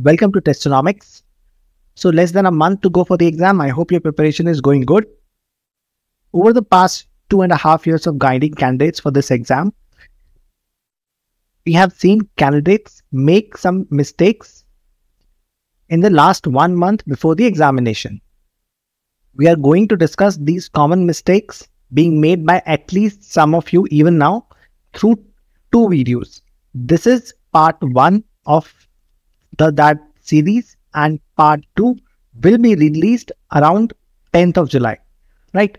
Welcome to Testonomics. So less than a month to go for the exam. I hope your preparation is going good. Over the past two and a half years of guiding candidates for this exam, we have seen candidates make some mistakes in the last one month before the examination. We are going to discuss these common mistakes being made by at least some of you even now through two videos. This is part one of the that series and part 2 will be released around 10th of July, right?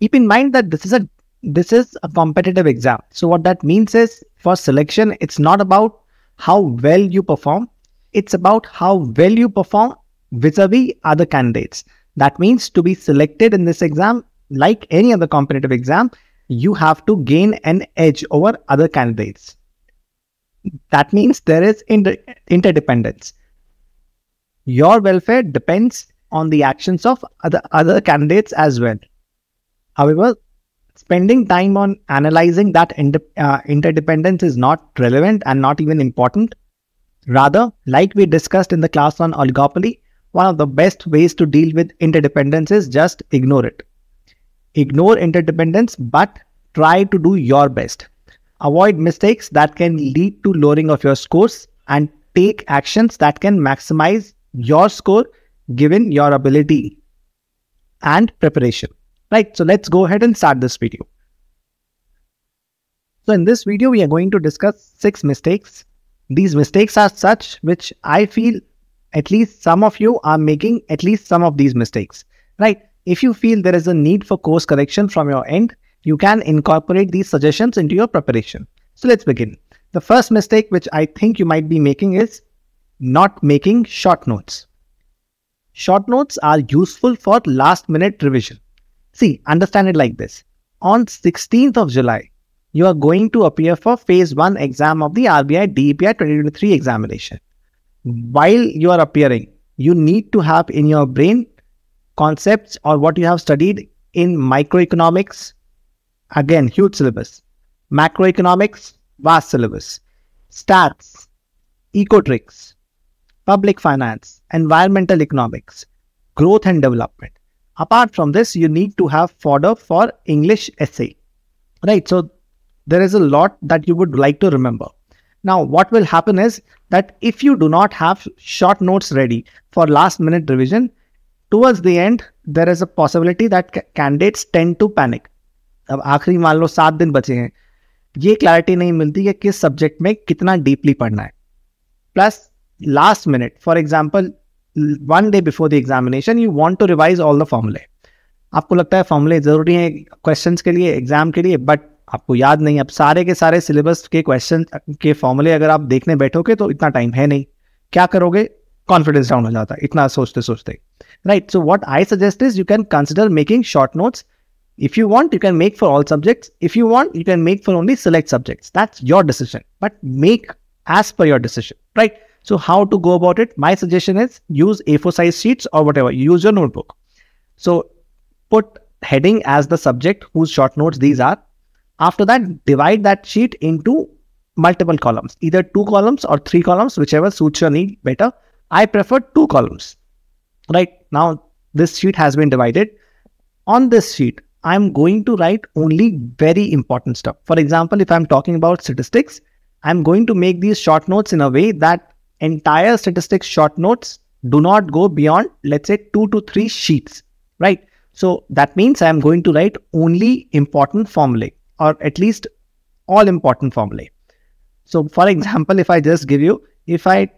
Keep in mind that this is a this is a competitive exam. So what that means is for selection, it's not about how well you perform. It's about how well you perform vis-a-vis -vis other candidates. That means to be selected in this exam, like any other competitive exam, you have to gain an edge over other candidates. That means there is inter- interdependence. Your welfare depends on the actions of other, other candidates as well. However, spending time on analyzing that inter- uh, interdependence is not relevant and not even important. Rather, like we discussed in the class on oligopoly, one of the best ways to deal with interdependence is just ignore it. Ignore interdependence, but try to do your best. Avoid mistakes that can lead to lowering of your scores and take actions that can maximize your score given your ability and preparation. Right, so let's go ahead and start this video. So in this video, we are going to discuss six mistakes. These mistakes are such which I feel at least some of you are making at least some of these mistakes, right? If you feel there is a need for course correction from your end, you can incorporate these suggestions into your preparation. So let's begin. The first mistake which I think you might be making is not making short notes. Short notes are useful for last minute revision. See, understand it like this. On 16th of July, you are going to appear for phase 1 exam of the RBI DEPI 2023 examination. While you are appearing, you need to have in your brain concepts or what you have studied in microeconomics, Again, huge syllabus. Macroeconomics, vast syllabus. Stats, ecotricks, public finance, environmental economics, growth and development. Apart from this, you need to have fodder for English essay. Right, so there is a lot that you would like to remember. Now, what will happen is that if you do not have short notes ready for last minute revision, towards the end, there is a possibility that candidates tend to panic. अब आखिरी मान लो सात दिन बचे हैं ये clarity नहीं मिलती कि किस सब्जेक्ट में कितना डीपली पढ़ना है plus last minute for example one day before the examination you want to revise all the फॉर्मूले आपको लगता है फॉर्मूले ज़रूरी हैं क्वेश्चन के लिए एग्जाम के लिए बट आपको याद नहीं अब सारे के सारे सिलेबस के क्वेश्चन के फॉर्मूले अगर आप देखने बैठोगे तो इतना टाइम है नहीं क्या करोगे कॉन्फिडेंस डाउन हो जाता है इतना सोचते सोचते right so what I suggest is you can consider making short notes If you want, you can make for all subjects. If you want, you can make for only select subjects. That's your decision, but make as per your decision, right? So how to go about it? My suggestion is use A4 size sheets or whatever. Use your notebook. So put heading as the subject whose short notes these are. After that, divide that sheet into multiple columns, either two columns or three columns, whichever suits your need better. I prefer two columns. Right now, this sheet has been divided. On this sheet, I'm going to write only very important stuff. For example, if I'm talking about statistics, I'm going to make these short notes in a way that entire statistics short notes do not go beyond, let's say, two to three sheets, right? So that means I'm going to write only important formulae or at least all important formulae. So for example, if I just give you, if I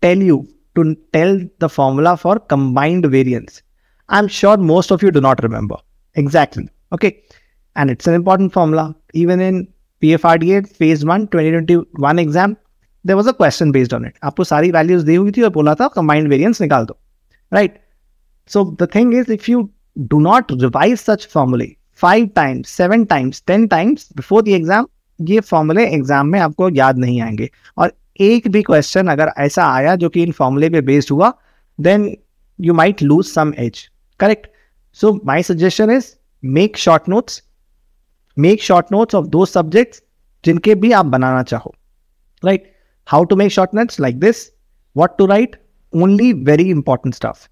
tell you to tell the formula for combined variance, I'm sure most of you do not remember. Exactly. Okay. And it's an important formula. Even in PFRDA phase 1, 2021 exam, there was a question based on it. Aapko sari values de hui thi aur bola tha, variance nikal Right. So the thing is, if you do not revise such formula 5 times, 7 times, 10 times before the exam, ye formulae exam mein aapko yaad nahi aayenge. Aur ek bhi question agar aisa aaya jo ki in formulae pe based hua, then you might lose some edge. Correct. So my suggestion is make short notes. Make short notes of those subjects जिनके भी आप बनाना चाहो right how to make short notes like this what to write only very important stuff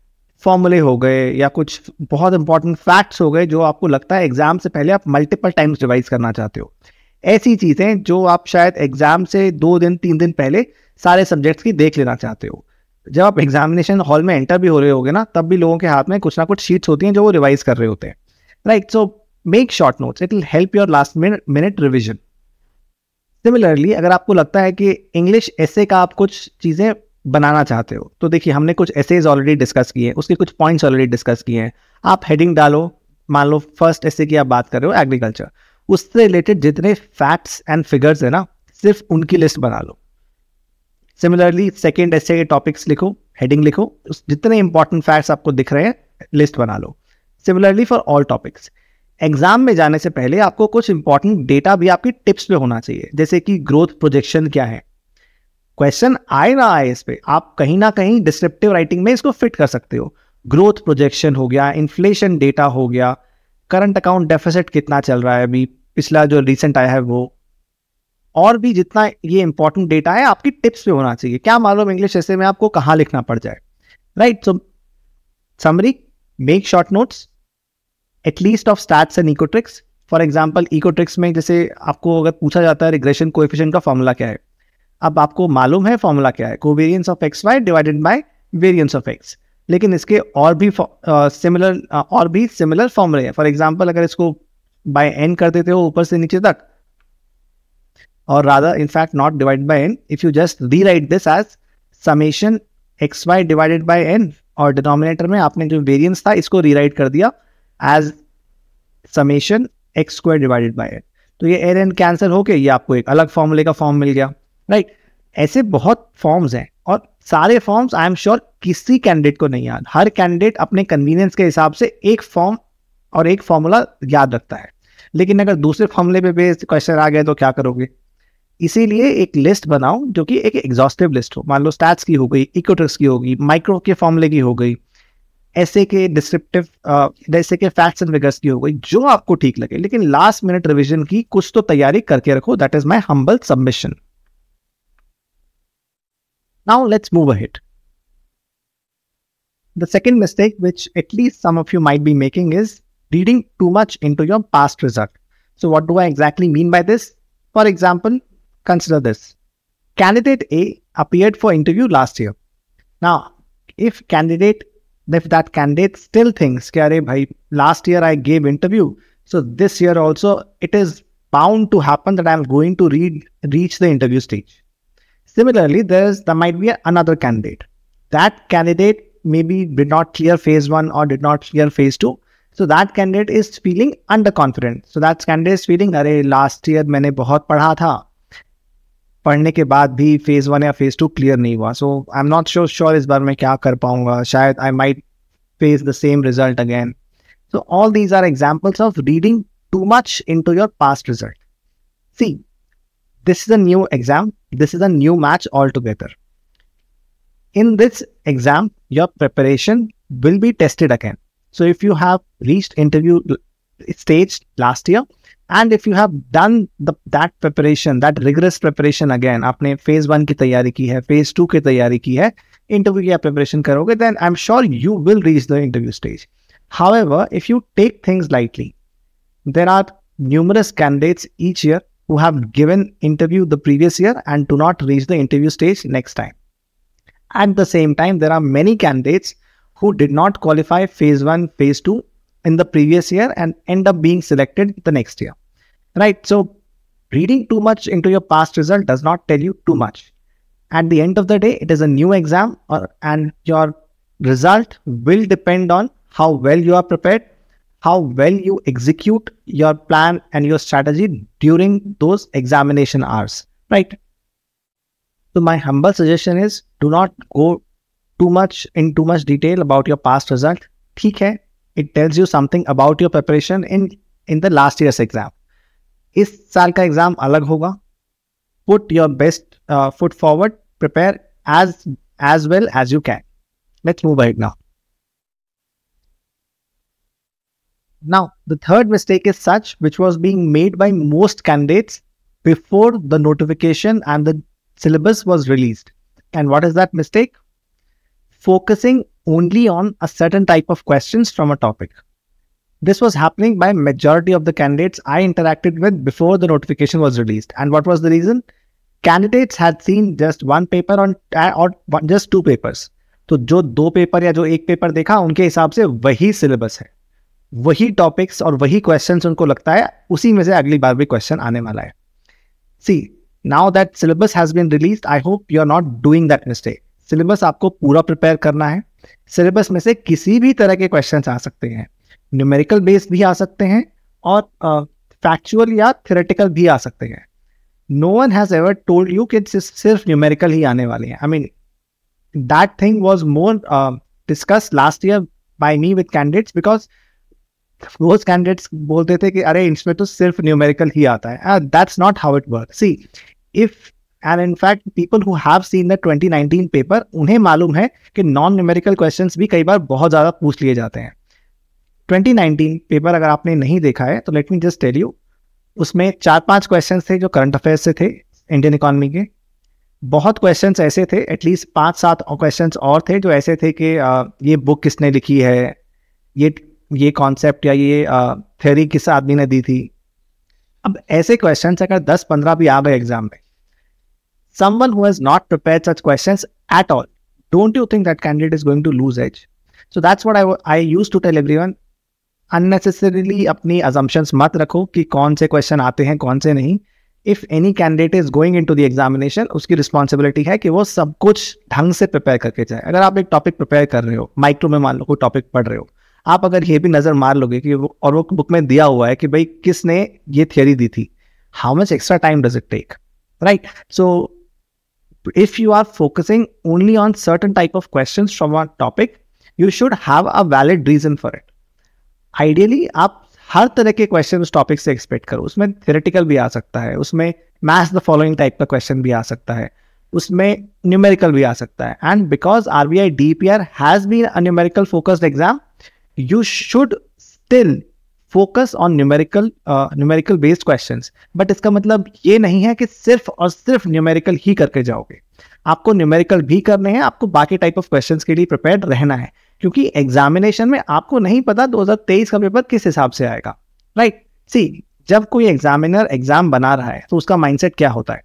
फॉर्मूले हो गए या कुछ बहुत इंपॉर्टेंट फैक्ट्स हो गए जो आपको लगता है एग्जाम से पहले आप मल्टीपल टाइम्स रिवाइज करना चाहते हो ऐसी चीज़ें जो आप शायद एग्जाम से दो दिन तीन दिन पहले सारे सब्जेक्ट्स की देख लेना चाहते हो जब आप एग्जामिनेशन हॉल में एंटर भी हो रहे हो ना तब भी लोगों के हाथ में कुछ ना कुछ शीट्स होती हैं जो वो रिवाइज कर रहे होते हैं right so make short notes it will help your last minute revision similarly अगर आपको लगता है कि इंग्लिश ऐसे का आप कुछ चीज़ें बनाना चाहते हो तो देखिए हमने कुछ एसेज ऑलरेडी डिस्कस किए हैं उसके कुछ पॉइंट्स ऑलरेडी डिस्कस किए हैं आप हेडिंग डालो मान लो फर्स्ट ऐसे की आप बात कर रहे हो एग्रीकल्चर उससे रिलेटेड जितने फैक्ट्स एंड फिगर्स है ना सिर्फ उनकी लिस्ट बना लो सिमिलरली सेकेंड ऐसे टॉपिक्स लिखो हेडिंग लिखो जितने इंपॉर्टेंट फैक्ट्स आपको दिख रहे हैं लिस्ट बना लो similarly for all topics exam में जाने से पहले आपको कुछ इंपॉर्टेंट डेटा भी आपकी टिप्स पे होना चाहिए जैसे कि ग्रोथ प्रोजेक्शन क्या है क्वेश्चन आए ना आए इस पर आप कहीं ना कहीं डिस्क्रिप्टिव राइटिंग में इसको फिट कर सकते हो ग्रोथ प्रोजेक्शन हो गया इन्फ्लेशन डेटा हो गया करंट अकाउंट डेफिसिट कितना चल रहा है अभी पिछला जो रिसेंट आया है वो और भी जितना ये इंपॉर्टेंट डेटा है आपकी टिप्स पे होना चाहिए क्या मालूम इंग्लिश ऐसे में आपको कहाँ लिखना पड़ जाए right so summary make short notes at least of stats and econometrics for example econometrics में जैसे आपको अगर पूछा जाता है रिग्रेशन कोएफिशिएंट का फॉर्मूला क्या है अब आपको मालूम है फॉर्मूला क्या है covariance of X Y divided by variance of X लेकिन इसके और भी सिमिलर uh, uh, और भी सिमिलर फॉर्मूले हैं फॉर एग्जाम्पल अगर इसको बाय एन कर देते हो ऊपर से नीचे तक or rather in fact not divided by n if you just rewrite this as summation xy divided by n और डिनोमिनेटर में आपने जो वेरिएंस था इसको रीराइट कर दिया as summation X square divided by N तो ये एन एन कैंसिल होके ये आपको एक अलग फॉर्मूले का फॉर्म मिल गया राइट right? ऐसे बहुत फॉर्म्स हैं और सारे फॉर्म्स आई एम श्योर किसी कैंडिडेट को नहीं याद हर कैंडिडेट अपने कन्वीनियंस के हिसाब से एक फॉर्म और एक फॉर्मूला याद रखता है लेकिन अगर दूसरे फॉर्मूले पे बेस्ड क्वेश्चन आ गए तो क्या करोगे इसीलिए एक लिस्ट बनाओ जो कि एक एग्जॉस्टिव लिस्ट हो मान लो स्टैट्स की हो गई इक्वटर्स की होगी माइक्रो के फॉर्मूले की हो गई ऐसे के डिस्क्रिप्टिव जैसे के फैक्ट्स एंड फिगर्स की हो गई जो आपको ठीक लगे लेकिन लास्ट मिनट रिविजन की कुछ तो तैयारी करके रखो that is my humble submission now let's move at the second mistake which at least some of you might be making is reading too much into your past result so what do I exactly mean by this for example Consider this. Candidate A appeared for interview last year. Now, if candidate if that candidate still thinks, Kya bhai, last year I gave interview, so this year also it is bound to happen that I'm going to reach the interview stage. Similarly, there's there might be another candidate. That candidate maybe did not clear phase one or did not clear phase two. So that candidate is feeling underconfident. So that candidate is feeling, Are last year maine bahut padha पढ़ने के बाद भी phase one या phase two clear नहीं हुआ so I am not sure sure इस बार मैं क्या कर पाऊंगा शायद I might face the same result again so all these are examples of reading too much into your past result see this is a exam this is a match altogether in this exam your preparation will be tested again so if you have reach interview stage last year And if you have done that preparation, that rigorous preparation—again, आपने phase one की तैयारी की है phase two की तैयारी की है interview की आप प्रिपरेशन करोगे then I am sure you However, if you take things lightly, there are numerous candidates each year who have given interview the previous year and do not reach the interview stage next time. At the same time, there are many candidates who did not qualify phase 1, phase 2 in the previous year and end up being selected the next year right? So reading too much into your past result does not tell you too much. At the end of the day, it is a new exam or, uh, and your result will depend on how well you are prepared, how well you execute your plan and your strategy during those examination hours, right? So my humble suggestion is do not go too much in too much detail about your past result. ठीक है, it tells you something about your preparation in in the last year's exam. इस साल exam exam अलग होगा put your best foot forward prepare as as well as you can let's move ahead now. Now, the third mistake is such which was being made by most candidates before the notification and the syllabus was released. And what is that mistake? Focusing only on a certain type of questions from a topic. This was happening by majority of the candidates I interacted with before the notification was released. And what was the reason? Candidates had seen just one paper on or one, just two papers. तो जो दो paper या जो एक paper देखा उनके हिसाब से वही सिलेबस है वही टॉपिक्स और वही क्वेश्चन उनको लगता है उसी में से अगली बार भी क्वेश्चन आने वाला है see now that syllabus has been release I hope you are not doing that mistake syllabus आपको पूरा प्रिपेयर करना है सिलेबस में से किसी भी तरह के क्वेश्चन आ सकते हैं न्यूमेरिकल बेस्ड भी आ सकते हैं और फैक्चुअल या थेटिकल भी आ सकते हैं no one has ever told you कि सिर्फ न्यूमेरिकल ही आने वाले हैं I mean that thing was more discuss last year by me with candidates because रोज कैंडिडेट्स बोलते थे कि अरे इसमें तो सिर्फ न्यूमेरिकल ही आता है that's not how it work see if and fact people who have seen the nineteen paper उन्हें मालूम है कि नॉन न्यूमेरिकल क्वेश्चन भी कई बार बहुत ज़्यादा पूछ लिए जाते हैं 2019 पेपर अगर आपने नहीं देखा है तो let me just tell you उसमें चार पांच क्वेश्चंस थे जो करंट अफेयर्स से थे इंडियन इकोनॉमी के बहुत क्वेश्चंस ऐसे थे एटलीस्ट पांच सात क्वेश्चंस और थे जो ऐसे थे कि आ, ये बुक किसने लिखी है ये ये कॉन्सेप्ट या ये थ्योरी किस आदमी ने दी थी अब ऐसे क्वेश्चन अगर दस पंद्रह भी आ गए एग्जाम में someone who's not prepare such question at all don't you think that candidate is going to lose edge so that's what I I use to tell everyone unnecessarily अपनी assumptions मत रखो कि कौन से question आते हैं कौन से नहीं if any candidate is going into the examination उसकी रिस्पॉन्सिबिलिटी है कि वो सब कुछ ढंग से प्रिपेयर करके जाए अगर आप एक टॉपिक प्रिपेयर कर रहे हो माइक्रो में मान लो कोई टॉपिक पढ़ रहे हो आप अगर ये भी नज़र मार लोगे कि वो और वो बुक में दिया हुआ है कि भाई किसने ये थियोरी दी थी how much extra time does it take right so if you are focusing only on certain type of question from our topic you should have a valid reason for it ideally आप हर तरह के question उस topic से expect करो उसमें theoretical भी आ सकता है उसमें मैथ्स द फॉलोइंग टाइप का क्वेश्चन भी आ सकता है उसमें न्यूमेरिकल भी आ सकता है and because R B I D P R has been a numerical focused exam you should still focus on numerical numerical based questions but इसका मतलब ये नहीं है कि सिर्फ और सिर्फ न्यूमेरिकल ही करके जाओगे आपको न्यूमेरिकल भी करने हैं आपको बाकी टाइप ऑफ क्वेश्चंस के लिए प्रिपेयर रहना है क्योंकि एग्जामिनेशन में आपको नहीं पता 2023 का पेपर किस हिसाब से आएगा राइट सी जब कोई एग्जामिनर एग्जाम बना रहा है तो उसका माइंडसेट क्या होता है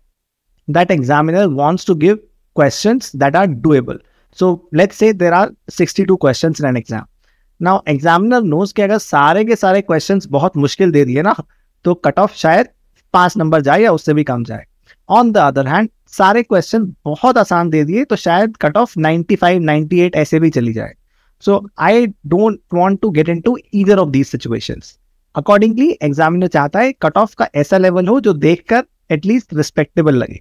that examiner wants to give question that are doable so let say there are sixty two question in an exam now examiner knows के अगर सारे के सारे क्वेश्चन बहुत मुश्किल दे दिए ना तो कट ऑफ शायद पांच नंबर जाए या उससे भी कम जाए ऑन द अदर हैंड सारे क्वेश्चन बहुत आसान दे दिए तो शायद कट ऑफ नाइनटी एट ऐसे भी चली जाए So I don't want to get into either of these situations. Accordingly examiner चाहता है कट ऑफ का ऐसा लेवल हो जो देखकर एटलीस्ट रिस्पेक्टेबल लगे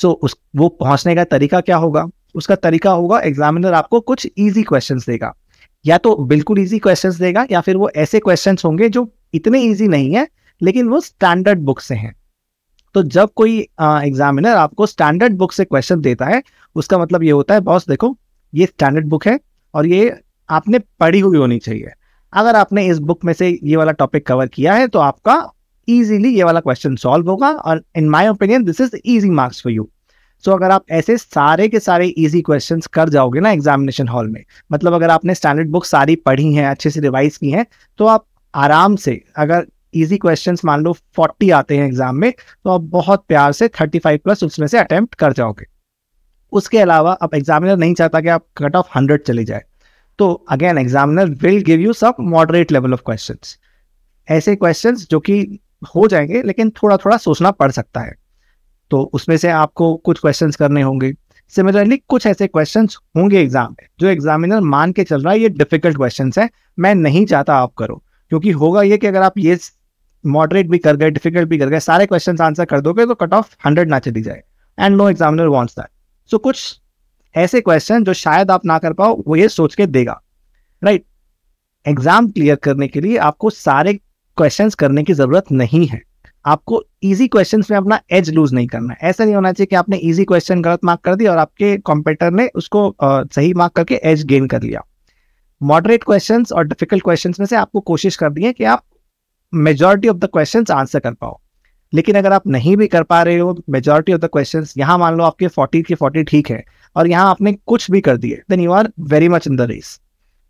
सो so, उस वो पहुंचने का तरीका क्या होगा उसका तरीका होगा एग्जामिनर आपको कुछ ईजी क्वेश्चन देगा या तो बिल्कुल ईजी क्वेश्चन देगा या फिर वो ऐसे क्वेश्चन होंगे जो इतने ईजी नहीं है लेकिन वो स्टैंडर्ड बुक से हैं तो जब कोई एग्जामिनर आपको स्टैंडर्ड बुक से क्वेश्चन देता है उसका मतलब ये होता है बॉस देखो ये स्टैंडर्ड बुक है और ये आपने पढ़ी हुई होनी चाहिए अगर आपने इस बुक में से ये वाला टॉपिक कवर किया है तो आपका ईजिली ये वाला क्वेश्चन सॉल्व होगा और in my opinion this is easy marks for you so अगर आप ऐसे सारे के सारे इजी क्वेश्चंस कर जाओगे ना एग्जामिनेशन हॉल में मतलब अगर आपने स्टैंडर्ड बुक सारी पढ़ी हैं अच्छे से रिवाइज की हैं तो आप आराम से अगर इजी क्वेश्चन मान लो फोर्टी आते हैं एग्जाम में तो आप बहुत प्यार से फाइव प्लस उसमें से अटैम्प्ट कर जाओगे उसके अलावा अब एग्जामिनर नहीं चाहता कि आप कट ऑफ हंड्रेड चले जाए तो again examiner will give you सब मॉडरेट लेवल ऑफ क्वेश्चन ऐसे क्वेश्चन जो कि हो जाएंगे लेकिन थोड़ा थोड़ा सोचना पड़ सकता है तो उसमें से आपको कुछ क्वेश्चन करने होंगे सिमिलरली कुछ ऐसे क्वेश्चन होंगे एग्जाम में जो एग्जामिनर मान के चल रहा है ये डिफिकल्ट क्वेश्चन है मैं नहीं चाहता आप करो क्योंकि होगा ये कि अगर आप ये मॉडरेट भी कर गए डिफिकल्ट भी कर गए सारे क्वेश्चन आंसर कर दोगे तो कट ऑफ हंड्रेड ना चली जाए and no examiner wants that so so, कुछ ऐसे क्वेश्चन जो शायद आप ना कर पाओ वो ये सोच के देगा राइट एग्जाम क्लियर करने के लिए आपको सारे क्वेश्चंस करने की जरूरत नहीं है आपको इजी क्वेश्चंस में अपना एज लूज नहीं करना है ऐसा नहीं होना चाहिए कि आपने इजी क्वेश्चन गलत मार्क कर दिया और आपके कॉम्प्यूटर ने उसको सही मार्क करके एज गेन कर लिया मॉडरेट क्वेश्चंस और डिफिकल्ट क्वेश्चंस में से आपको कोशिश कर दी है कि आप majority of the questions answer कर पाओ लेकिन अगर आप नहीं भी कर पा रहे हो मेजोरिटी ऑफ द क्वेश्चन यहाँ मान लो आपके फोर्टी के फोर्टी ठीक है और यहाँ आपने कुछ भी कर दिए then you are very much in the race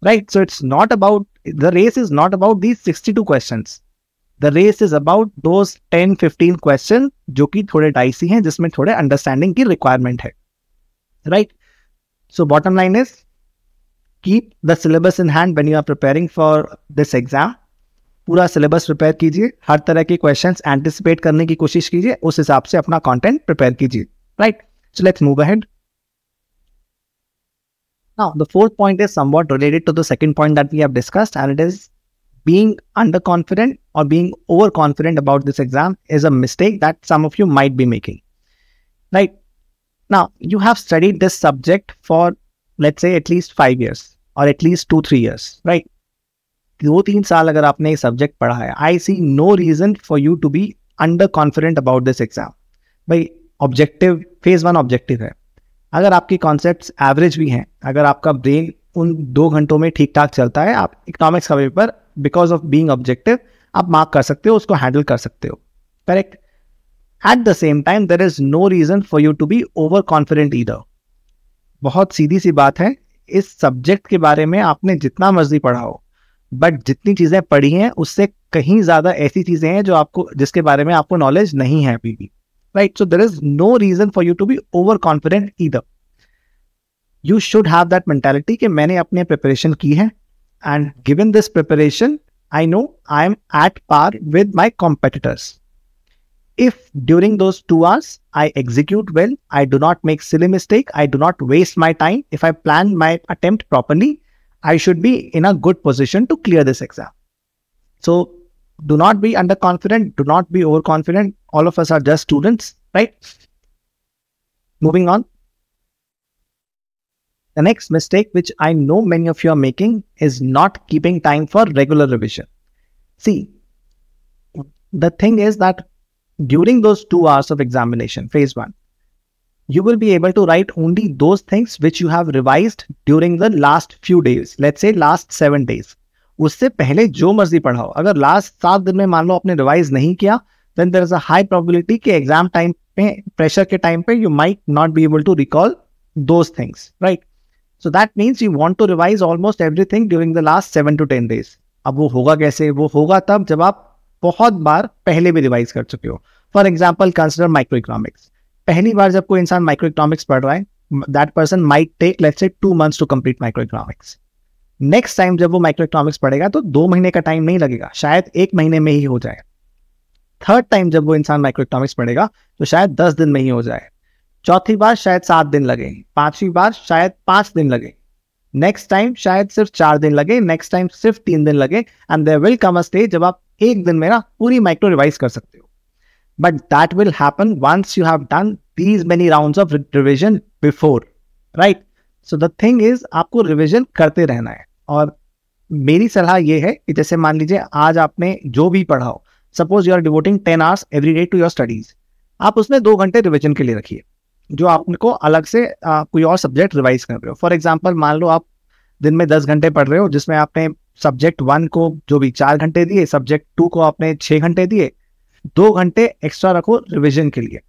right so it's not about the race is not about these sixty two question the race is about दो टेन फिफ्टीन क्वेश्चन जो कि थोड़े डाइसी हैं जिसमें थोड़े अंडरस्टैंडिंग की requirement है right so bottom line is keep the syllabus in hand when you are preparing for this exam पूरा सिलेबस प्रिपेयर कीजिए हर तरह के क्वेश्चन एंटिसिपेट करने की कोशिश कीजिए उस हिसाब से अपना कॉन्टेंट प्रिपेयर कीजिए right so let's move ahead Now, the fourth point is somewhat related to the second point that we have discussed, and it is being underconfident or being overconfident about this exam is a mistake that some of you might be making. Right now, you have studied this subject for let's say at least five years or at least two, three years, right? दो तीन साल अगर आपने ये subject पढ़ा है I see no reason for you to be under confident about this exam भाई objective phase one objective है अगर आपके कॉन्सेप्ट एवरेज भी हैं अगर आपका ब्रेन उन दो घंटों में ठीक ठाक चलता है आप इकोनॉमिक्स का paper because of being objective आप मार्क कर सकते हो उसको हैंडल कर सकते हो correct at the same time there is no reason for you to be over confident either बहुत सीधी सी बात है इस सब्जेक्ट के बारे में आपने जितना मर्जी पढ़ा हो बट जितनी चीज़ें पढ़ी हैं उससे कहीं ज़्यादा ऐसी चीज़ें हैं जो आपको जिसके बारे में आपको नॉलेज नहीं है अभी भी right so there is no reason for you to be over confident either you should have that mentality कि मैंने अपने प्रिपरेशन की है and given this preparation I know I am at par with my competitors if during those two hours I execute well, I do not make silly mistake, I do not waste my time. If I plan my attempt properly, I should be in a good position to clear this exam. So do not be underconfident, do not be overconfident. All of us are just students, right? Moving on. The next mistake, which I know many of you are making, is not keeping time for regular revision. See, the thing is that during those two hours of examination, phase one, you will be able to write only those things which you have revised during the last few days. Let's say last seven days. उससे पहले जो मर्जी पढ़ाओ अगर last सात दिन में मान लो आपने रिवाइज नहीं किया then there is a high probability कि एग्जाम टाइम पे प्रेशर के टाइम पे you might not be able to recall those things right so that means you want to revise almost everything during the last seven to ten days अब वो होगा कैसे वो होगा तब जब आप बहुत बार पहले भी रिवाइज कर चुके हो for example consider microeconomics पहली बार जब कोई इंसान माइक्रो इकोनॉमिक्स पढ़ रहा है that person might take let say two months to complete microeconomics next time जब वो माइक्रो इकोनॉमिक्स पढ़ेगा तो दो महीने का टाइम नहीं लगेगा शायद एक महीने में ही हो जाए थर्ड टाइम जब वो इंसान माइक्रो इकोनॉमिक्स पढ़ेगा तो शायद दस दिन में ही हो जाए चौथी बार शायद सात दिन लगे पांचवी बार शायद पांच दिन लगे नेक्स्ट टाइम शायद सिर्फ चार दिन लगे नेक्स्ट टाइम सिर्फ तीन दिन लगे and there will come a stage जब आप एक दिन में ना पूरी माइक्रो रिवाइज कर सकते हो but that will happen once you have done these many rounds of revision before right so the thing is आपको revision करते रहना है और मेरी सलाह ये है कि जैसे मान लीजिए आज आपने जो भी पढ़ा हो suppose you are devoting ten hours every day to your studies आप उसमें दो घंटे रिविजन के लिए रखिए जो आपको अलग से आ, कोई और सब्जेक्ट रिवाइज कर रहे हो फॉर एग्जाम्पल मान लो आप दिन में दस घंटे पढ़ रहे हो जिसमें आपने सब्जेक्ट वन को जो भी चार घंटे दिए सब्जेक्ट टू को आपने छः घंटे दिए दो घंटे एक्स्ट्रा रखो रिविजन के लिए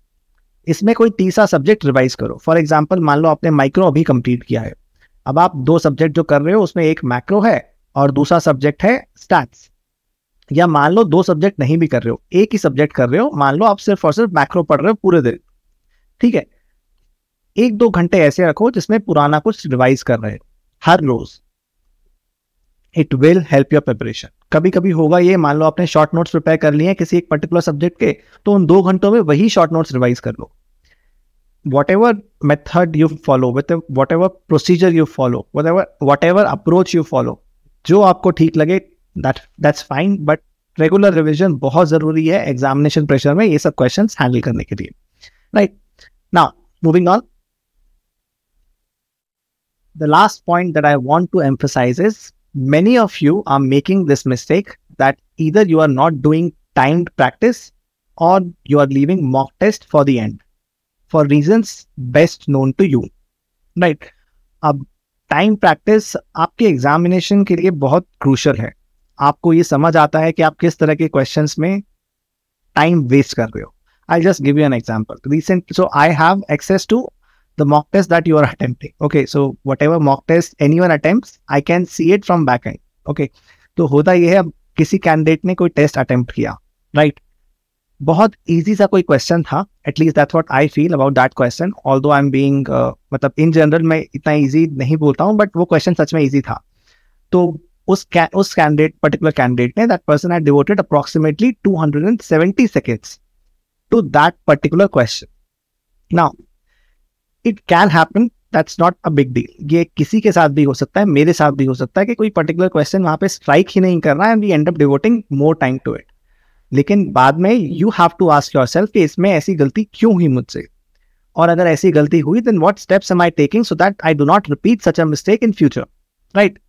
इसमें कोई तीसरा सब्जेक्ट रिवाइज करो फॉर एग्जाम्पल मान लो आपने माइक्रो अभी कंप्लीट किया है अब आप दो सब्जेक्ट जो कर रहे हो उसमें एक मैक्रो है और दूसरा सब्जेक्ट है स्टैट्स या मान लो दो सब्जेक्ट नहीं भी कर रहे हो एक ही सब्जेक्ट कर रहे हो मान लो आप सिर्फ और सिर्फ मैक्रो पढ़ रहे हो पूरे दिन ठीक है एक दो घंटे ऐसे रखो जिसमें पुराना कुछ रिवाइज कर रहे हो हर रोज it will help your preparation कभी कभी होगा ये मान लो आपने शॉर्ट नोट्स प्रिपेयर कर लिए हैं किसी एक पर्टिकुलर सब्जेक्ट के तो उन दो घंटों में वही शॉर्ट नोट्स रिवाइज कर लो whatever method you follow with whatever procedure you follow whatever whatever approach you follow जो आपको ठीक लगे that that's fine but regular revision बहुत जरूरी है एग्जामिनेशन प्रेशर में ये सब क्वेश्चन हैंडल करने के लिए राइट ना moving on the last point that I want to emphasise is many of you are making this mistake that either you are not doing timed practice or you are leaving mock test for the end for reasons best known to you. Right. अब time practice आपके examination के लिए बहुत crucial है आपको ये समझ आता है कि आप किस तरह के क्वेश्चन में टाइम वेस्ट कर रहे हो I just give you an example recent so I have access to the mock test that you are attempting. Okay, so whatever mock test anyone attempts, I can see it from end. Okay, तो होता यह है किसी candidate ने कोई test attempt किया right right? बहुत easy सा कोई क्वेश्चन था at least that's what I feel about that question although I am being मतलब इन जनरल मैं इतना ईजी नहीं बोलता हूँ बट वो क्वेश्चन सच में इजी था तो उस उस कैंडिडेट पर्टिकुलर कैंडिडेट ने that person had devoted approximately 270 seconds to that particular question now it can happen that's not a big deal ये किसी के साथ भी हो सकता है मेरे साथ भी हो सकता है कि कोई पर्टिकुलर क्वेश्चन वहां पे स्ट्राइक ही नहीं कर रहा है and we end up devoting more time to it लेकिन बाद में you have to ask yourself कि इसमें ऐसी गलती क्यों हुई मुझसे और अगर ऐसी गलती हुई then what steps am I taking so that I do not repeat such a mistake in future right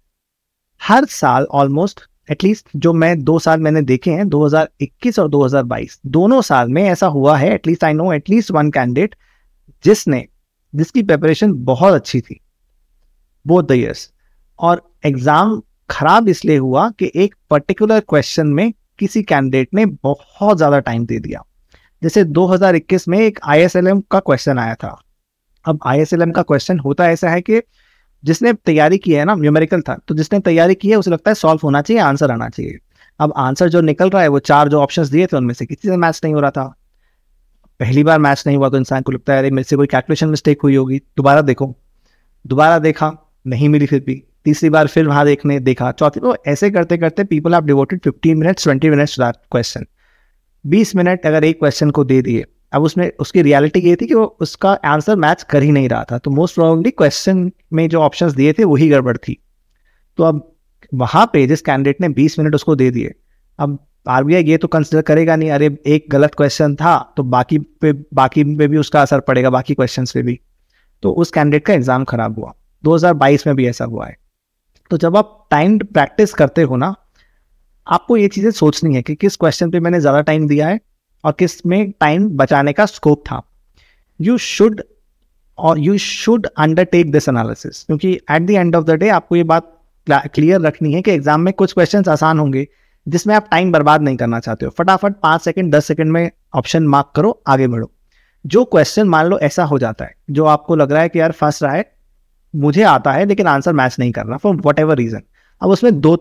हर साल ऑलमोस्ट एटलीस्ट जो मैं दो साल मैंने देखे हैं 2021 और 2022 दोनों साल में ऐसा हुआ है at least I know at least one candidate जिसने जिसकी प्रेपरेशन बहुत अच्छी थी बोथ दस और एग्ज़ाम खराब इसलिए हुआ कि एक पर्टिकुलर क्वेश्चन में किसी कैंडिडेट ने बहुत ज़्यादा टाइम दे दिया जैसे 2021 में एक आईएसएलएम का क्वेश्चन आया था अब आईएसएलएम का क्वेश्चन होता ऐसा है कि जिसने तैयारी की है ना न्यूमेरिकल था तो जिसने तैयारी की है उसे लगता है सॉल्व होना चाहिए आंसर आना चाहिए अब आंसर जो निकल रहा है वो चार जो ऑप्शंस दिए थे उनमें से किसी से मैच नहीं हो रहा था पहली बार मैच नहीं हुआ तो इंसान को लगता है अरे मेरे से कोई कैलकुलेशन मिस्टेक हुई होगी दोबारा देखो दोबारा देखा नहीं मिली फिर भी तीसरी बार फिर वहाँ देखने देखा चौथी तो ऐसे करते करते people are devoted fifteen minutes twenty minutes question बीस मिनट अगर एक क्वेश्चन को दे दिए अब उसमें उसकी रियलिटी ये थी कि वो उसका आंसर मैच कर ही नहीं रहा था तो मोस्ट प्रोबेबली क्वेश्चन में जो ऑप्शन दिए थे वही गड़बड़ थी तो अब वहाँ पे जिस कैंडिडेट ने बीस मिनट उसको दे दिए अब आरबीआई ये तो कंसिडर करेगा नहीं अरे एक गलत क्वेश्चन था तो बाकी पे बाकी पे भी उसका असर पड़ेगा बाकी क्वेश्चन पे भी तो उस कैंडिडेट का एग्जाम खराब हुआ 2022 में भी ऐसा हुआ है तो जब आप टाइम प्रैक्टिस करते हो ना आपको ये चीज़ें सोचनी है कि किस क्वेश्चन पे मैंने ज़्यादा टाइम दिया है और किस में टाइम बचाने का स्कोप था यू शुड और you should undertake this analysis क्योंकि at the end of the day आपको ये बात क्लियर रखनी है कि एग्जाम में कुछ क्वेश्चंस आसान होंगे जिसमें आप टाइम बर्बाद नहीं करना चाहते हो फटाफट पांच सेकंड दस सेकंड में ऑप्शन मार्क करो आगे बढ़ो जो क्वेश्चन मान लो ऐसा हो जाता है जो आपको लग रहा है कि यार फंस रहा है मुझे आता है लेकिन आंसर मैच नहीं कर रहा फॉर वट एवर रीज़न अब उसमें दो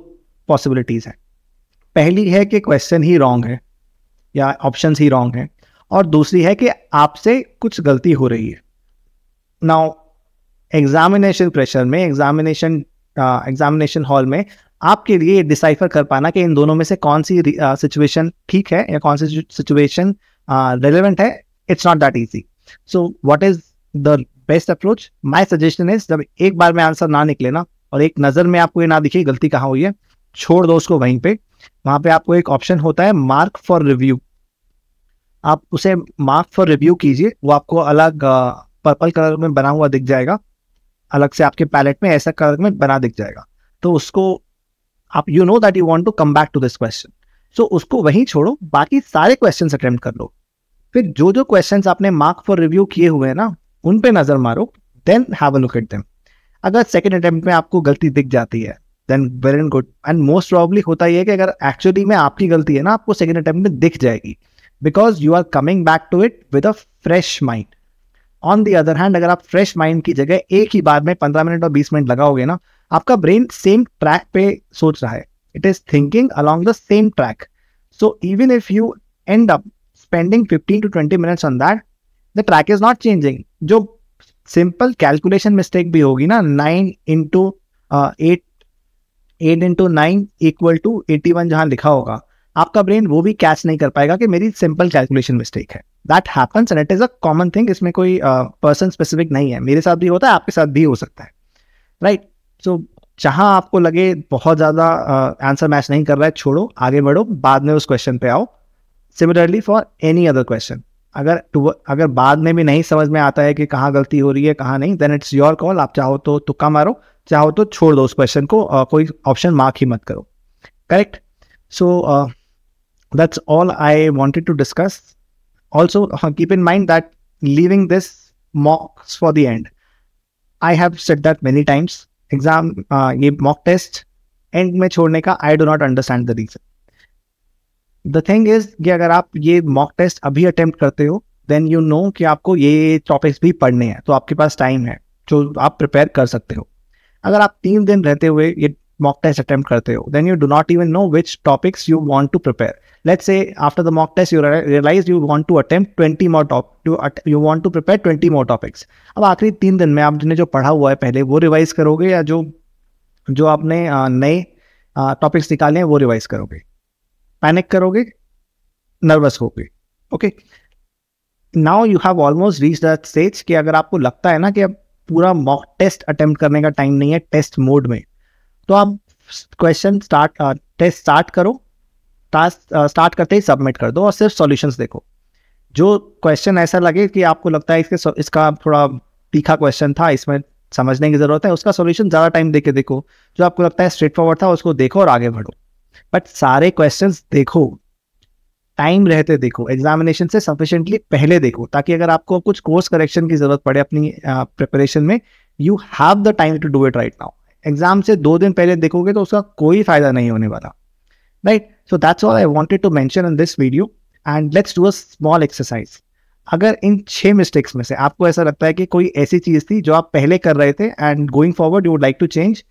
पॉसिबिलिटीज़ हैं पहली है कि क्वेश्चन ही रॉन्ग है या ऑप्शन ही रॉन्ग है और दूसरी है कि आपसे कुछ गलती हो रही है नाउ एग्जामिनेशन प्रेशर में एग्जामिनेशन एग्जामिनेशन हॉल में आपके लिए डिसाइफर कर पाना कि इन दोनों में से कौन सी सिचुएशन ठीक है या कौन सी सिचुएशन रेलिवेंट है it's not that easy so what is the best approach my suggestion is जब एक बार में आंसर ना निकले ना और एक नज़र में आपको ये ना दिखे गलती कहाँ हुई है छोड़ दो उसको वहीं पे वहां पे आपको एक ऑप्शन होता है मार्क फॉर रिव्यू आप उसे मार्क फॉर रिव्यू कीजिए वो आपको अलग पर्पल कलर में बना हुआ दिख जाएगा अलग से आपके पैलेट में ऐसा कलर में बना दिख जाएगा तो उसको आप you know that you want to come back to this question so उसको वहीं छोड़ो बाकी सारे क्वेश्चन अटेम्प्ट कर लो फिर जो जो क्वेश्चन आपने मार्क फॉर रिव्यू किए हुए हैं ना उन पे नजर मारो then have a look at them अगर सेकेंड अटेम्प्ट में आपको गलती दिख जाती है then well and good and most probably होता ही है कि अगर एक्चुअली में आपकी गलती है ना आपको सेकेंड अटेम्प्ट में दिख जाएगी because you are coming back to it with a fresh mind on the other hand अगर आप फ्रेश माइंड की जगह एक ही बार में पंद्रह मिनट और बीस मिनट लगाओगे ना आपका ब्रेन सेम ट्रैक पे सोच रहा है it is thinking along the same track so even if you end up spending 15 to 20 minutes on that the track is not changing जो सिंपल कैलकुलेशन मिस्टेक भी होगी ना nine into eight eight into nine equal to eighty one जहां लिखा होगा आपका brain वो भी कैच नहीं कर पाएगा कि मेरी सिंपल कैलकुलेशन मिस्टेक है that happens and it is a common thing इसमें कोई पर्सन uh, स्पेसिफिक नहीं है मेरे साथ भी होता है आपके साथ भी हो सकता है राइट right? तो जहां आपको लगे बहुत ज़्यादा आंसर मैच नहीं कर रहा है छोड़ो आगे बढ़ो बाद में उस क्वेश्चन पे आओ similarly for any other question अगर अगर बाद में भी नहीं समझ में आता है कि कहाँ गलती हो रही है कहाँ नहीं देन इट्स योर कॉल आप चाहो तो तुक्का मारो चाहो तो छोड़ दो उस क्वेश्चन को uh, कोई ऑप्शन मार्क ही मत करो correct so that's all I wanted to discuss also keep in mind that leaving this mocks for the end I have set that many times exam ये मॉक टेस्ट एंड में छोड़ने का I do not understand the reason the thing is कि अगर आप ये mock test अभी attempt करते हो देन यू नो कि आपको ये टॉपिक्स भी पढ़ने हैं तो आपके पास टाइम है जो आप प्रिपेयर कर सकते हो अगर आप तीन दिन रहते हुए ये mock test attempt karte ho, then you do not even know which topics you want to prepare. Let's say after the mock test you re- realize you want to attempt 20 more top to at- you want to prepare 20 more topics. अब आखिरी तीन दिन में आपने जो पढ़ा हुआ है पहले वो रिवाइज करोगे या जो जो आपने नए टॉपिक्स निकाले हैं वो रिवाइज करोगे पैनिक करोगे नर्वस होगे okay now you have almost reach that stage कि अगर आपको लगता है ना कि अब पूरा मॉक टेस्ट अटेम्प्ट करने का टाइम नहीं है टेस्ट मोड में तो आप क्वेश्चन स्टार्ट टेस्ट स्टार्ट करो टास्क स्टार्ट uh, करते ही सबमिट कर दो और सिर्फ सॉल्यूशंस देखो जो क्वेश्चन ऐसा लगे कि आपको लगता है इसके इसका थोड़ा तीखा क्वेश्चन था इसमें समझने की ज़रूरत है उसका सोल्यूशन ज़्यादा टाइम देके देखो जो आपको लगता है स्ट्रेट फॉरवर्ड था उसको देखो और आगे बढ़ो बट सारे क्वेश्चन देखो टाइम रहते देखो एग्जामिनेशन से सफिशेंटली पहले देखो ताकि अगर आपको कुछ कोर्स करेक्शन की ज़रूरत पड़े अपनी प्रिपरेशन uh, में you have the time to do it right now exam से दो दिन पहले देखोगे तो उसका कोई फायदा नहीं होने वाला right so that's all I wanted to mention in this video and let's do a small exercise अगर इन छह मिस्टेक्स में से आपको ऐसा लगता है कि कोई ऐसी चीज थी जो आप पहले कर रहे थे and going forward you would like to change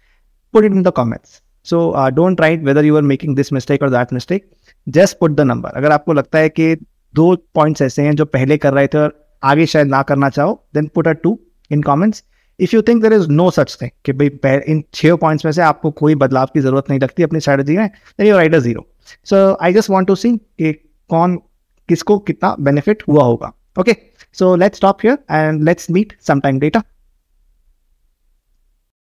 put it in the comments so don't don't whether you are making this mistake और that mistake just put the number अगर आपको लगता है कि दो पॉइंट्स ऐसे हैं जो पहले कर रहे थे और आगे शायद ना करना चाहो then put a two in comments if you think there is no such thing कि भाई इन छह पॉइंट्स में से आपको कोई बदलाव की जरूरत नहीं लगती अपनी स्ट्रेटजी में then you write a zero so I just want to see कि कौन किसको कितना बेनिफिट हुआ होगा okay so let's stop here and let's meet some time data